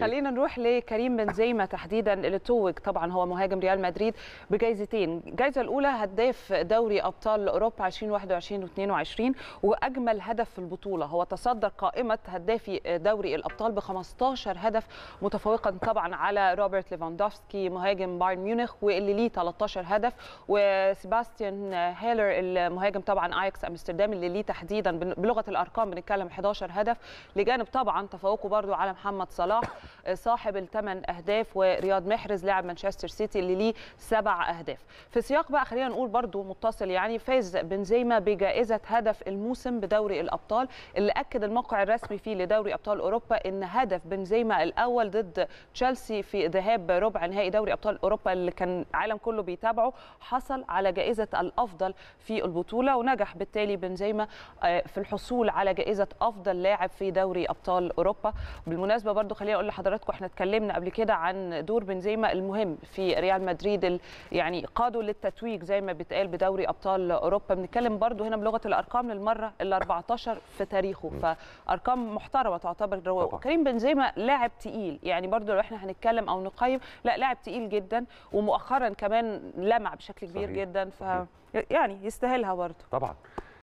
خلينا نروح لكريم بنزيما تحديدا اللي توج طبعا هو مهاجم ريال مدريد بجائزتين الجائزه الاولى هداف دوري ابطال اوروبا 2021 و22 واجمل هدف في البطوله هو تصدر قائمه هدافي دوري الابطال ب 15 هدف متفوقا طبعا على روبرت ليفاندوفسكي مهاجم بايرن ميونخ واللي ليه 13 هدف وسيباستيان هيلر المهاجم طبعا اياكس امستردام اللي ليه تحديدا بلغه الارقام بنتكلم 11 هدف لجانب طبعا تفوقه برضو على محمد صلاح صاحب الثمان اهداف ورياض محرز لاعب مانشستر سيتي اللي ليه سبع اهداف في سياق بقى خلينا نقول برضو متصل يعني فاز بنزيما بجائزه هدف الموسم بدوري الابطال اللي اكد الموقع الرسمي فيه لدوري ابطال اوروبا ان هدف بنزيما الاول ضد تشيلسي في ذهاب ربع نهائي دوري ابطال اوروبا اللي كان العالم كله بيتابعه حصل على جائزه الافضل في البطوله ونجح بالتالي بنزيما آه، في الحصول على جائزه افضل لاعب في دوري ابطال اوروبا بالمناسبه برضو خلينا اقول لحضراتكم احنا اتكلمنا قبل كده عن دور بنزيما المهم في ريال مدريد يعني قادوا للتتويج زي ما بيتقال بدوري ابطال اوروبا بنتكلم برضو هنا بلغه الارقام للمره ال 14 في تاريخه فارقام محترمه تعتبر كريم بنزيما لاعب تقيل يعني برضو لو احنا هنتكلم او نقيم لا لاعب تقيل جدا ومؤخرا كمان لمع بشكل كبير صحيح. جدا ف يعني يستاهلها برضو طبعا